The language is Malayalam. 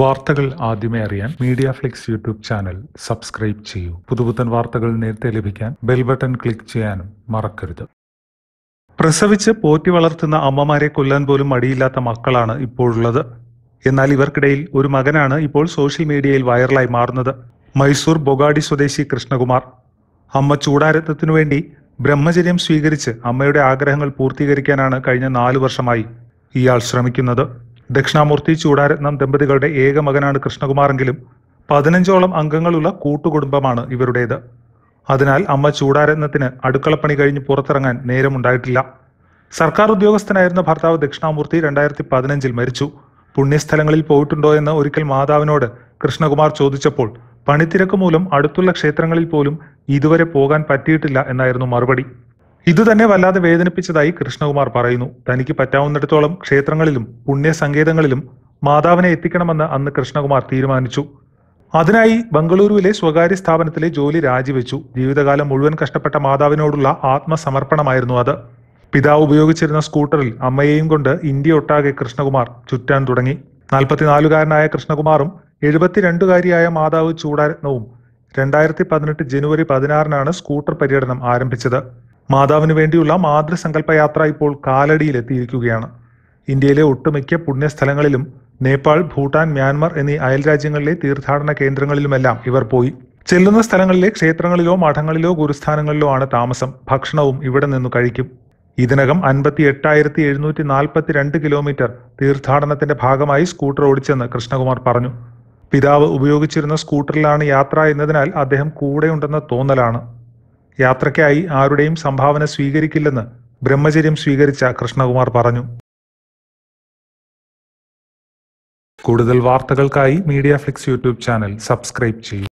വാർത്തകൾ ആദ്യമേ അറിയാൻ media flix YouTube channel subscribe ചെയ്യൂ പുതുപുത്തൻ വാർത്തകൾ നേരത്തെ ലഭിക്കാൻ ബെൽ ബട്ടൺ ക്ലിക്ക് ചെയ്യാനും മറക്കരുത് പ്രസവിച്ച് പോറ്റി വളർത്തുന്ന അമ്മമാരെ കൊല്ലാൻ പോലും മടിയില്ലാത്ത മക്കളാണ് ഇപ്പോഴുള്ളത് എന്നാൽ ഇവർക്കിടയിൽ ഒരു മകനാണ് ഇപ്പോൾ സോഷ്യൽ മീഡിയയിൽ വൈറലായി മാറുന്നത് മൈസൂർ ബൊഗാഡി സ്വദേശി കൃഷ്ണകുമാർ അമ്മ ചൂടാരത്വത്തിനു വേണ്ടി ബ്രഹ്മചര്യം സ്വീകരിച്ച് അമ്മയുടെ ആഗ്രഹങ്ങൾ പൂർത്തീകരിക്കാനാണ് കഴിഞ്ഞ നാലു വർഷമായി ഇയാൾ ശ്രമിക്കുന്നത് ദക്ഷിണാമൂർത്തി ചൂടാരത്നം ദമ്പതികളുടെ ഏക മകനാണ് കൃഷ്ണകുമാറെങ്കിലും പതിനഞ്ചോളം അംഗങ്ങളുള്ള കൂട്ടുകുടുംബമാണ് ഇവരുടേത് അതിനാൽ അമ്മ ചൂടാരത്നത്തിന് അടുക്കളപ്പണി കഴിഞ്ഞ് പുറത്തിറങ്ങാൻ നേരമുണ്ടായിട്ടില്ല സർക്കാർ ഉദ്യോഗസ്ഥനായിരുന്ന ഭർത്താവ് ദക്ഷിണാമൂർത്തി രണ്ടായിരത്തി പതിനഞ്ചിൽ മരിച്ചു പുണ്യസ്ഥലങ്ങളിൽ പോയിട്ടുണ്ടോ എന്ന് ഒരിക്കൽ മാതാവിനോട് കൃഷ്ണകുമാർ ചോദിച്ചപ്പോൾ പണിത്തിരക്ക് മൂലം അടുത്തുള്ള ക്ഷേത്രങ്ങളിൽ പോലും ഇതുവരെ പോകാൻ പറ്റിയിട്ടില്ല എന്നായിരുന്നു മറുപടി ഇതുതന്നെ വല്ലാതെ വേദനിപ്പിച്ചതായി കൃഷ്ണകുമാർ പറയുന്നു തനിക്ക് പറ്റാവുന്നിടത്തോളം ക്ഷേത്രങ്ങളിലും പുണ്യസങ്കേതങ്ങളിലും മാതാവിനെ എത്തിക്കണമെന്ന് അന്ന് കൃഷ്ണകുമാർ തീരുമാനിച്ചു അതിനായി ബംഗളൂരുവിലെ സ്വകാര്യ സ്ഥാപനത്തിലെ ജോലി രാജിവെച്ചു ജീവിതകാലം മുഴുവൻ കഷ്ടപ്പെട്ട മാതാവിനോടുള്ള ആത്മസമർപ്പണമായിരുന്നു അത് പിതാവ് ഉപയോഗിച്ചിരുന്ന സ്കൂട്ടറിൽ അമ്മയെയും കൊണ്ട് ഇന്ത്യ ഒട്ടാകെ കൃഷ്ണകുമാർ ചുറ്റാൻ തുടങ്ങി നാൽപ്പത്തിനാലുകാരനായ കൃഷ്ണകുമാറും എഴുപത്തിരണ്ടുകാരിയായ മാതാവ് ചൂടാരത്നവും രണ്ടായിരത്തി പതിനെട്ട് ജനുവരി പതിനാറിനാണ് സ്കൂട്ടർ പര്യടനം ആരംഭിച്ചത് മാതാവിന് വേണ്ടിയുള്ള യാത്ര ഇപ്പോൾ കാലടിയിലെത്തിയിരിക്കുകയാണ് ഇന്ത്യയിലെ ഒട്ടുമിക്ക പുണ്യസ്ഥലങ്ങളിലും നേപ്പാൾ ഭൂട്ടാൻ മ്യാൻമർ എന്നീ അയൽ രാജ്യങ്ങളിലെ തീർത്ഥാടന കേന്ദ്രങ്ങളിലുമെല്ലാം ഇവർ പോയി ചെല്ലുന്ന സ്ഥലങ്ങളിലെ ക്ഷേത്രങ്ങളിലോ മഠങ്ങളിലോ ഗുരുസ്ഥാനങ്ങളിലോ ആണ് താമസം ഭക്ഷണവും ഇവിടെ നിന്ന് കഴിക്കും ഇതിനകം അൻപത്തി എട്ടായിരത്തി എഴുന്നൂറ്റി രണ്ട് കിലോമീറ്റർ തീർത്ഥാടനത്തിന്റെ ഭാഗമായി സ്കൂട്ടർ ഓടിച്ചെന്ന് കൃഷ്ണകുമാർ പറഞ്ഞു പിതാവ് ഉപയോഗിച്ചിരുന്ന സ്കൂട്ടറിലാണ് യാത്ര എന്നതിനാൽ അദ്ദേഹം കൂടെയുണ്ടെന്ന തോന്നലാണ് യാത്രയ്ക്കായി ആരുടെയും സംഭാവന സ്വീകരിക്കില്ലെന്ന് ബ്രഹ്മചര്യം സ്വീകരിച്ച കൃഷ്ണകുമാർ പറഞ്ഞു കൂടുതൽ വാർത്തകൾക്കായി media flix YouTube channel subscribe ചെയ്യും